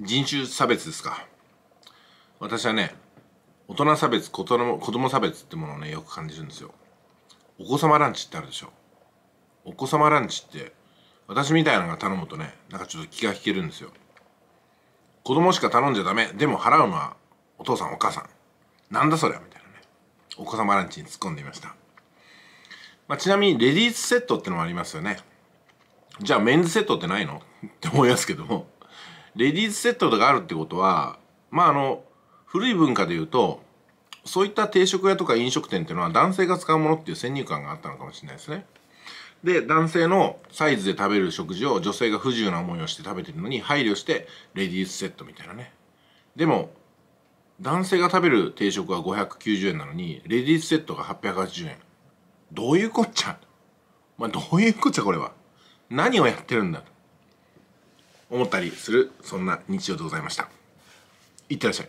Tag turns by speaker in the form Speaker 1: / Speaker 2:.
Speaker 1: 人種差別ですか私はね大人差別子供子供差別ってものをねよく感じるんですよお子様ランチってあるでしょお子様ランチって私みたいなのが頼むとねなんかちょっと気が引けるんですよ子供しか頼んじゃダメでも払うのはお父さんお母さんなんだそりゃみたいなねお子様ランチに突っ込んでみました、まあ、ちなみにレディースセットってのもありますよねじゃあメンズセットってないのって思いますけどもレディースセットがあるってことはまああの古い文化で言うとそういった定食屋とか飲食店っていうのは男性が使うものっていう先入観があったのかもしれないですね。で男性のサイズで食べる食事を女性が不自由な思いをして食べてるのに配慮してレディースセットみたいなねでも男性が食べる定食は590円なのにレディースセットが880円どういうこっちゃまあどういうこっちゃこれは何をやってるんだと思ったりするそんな日常でございましたいってらっしゃい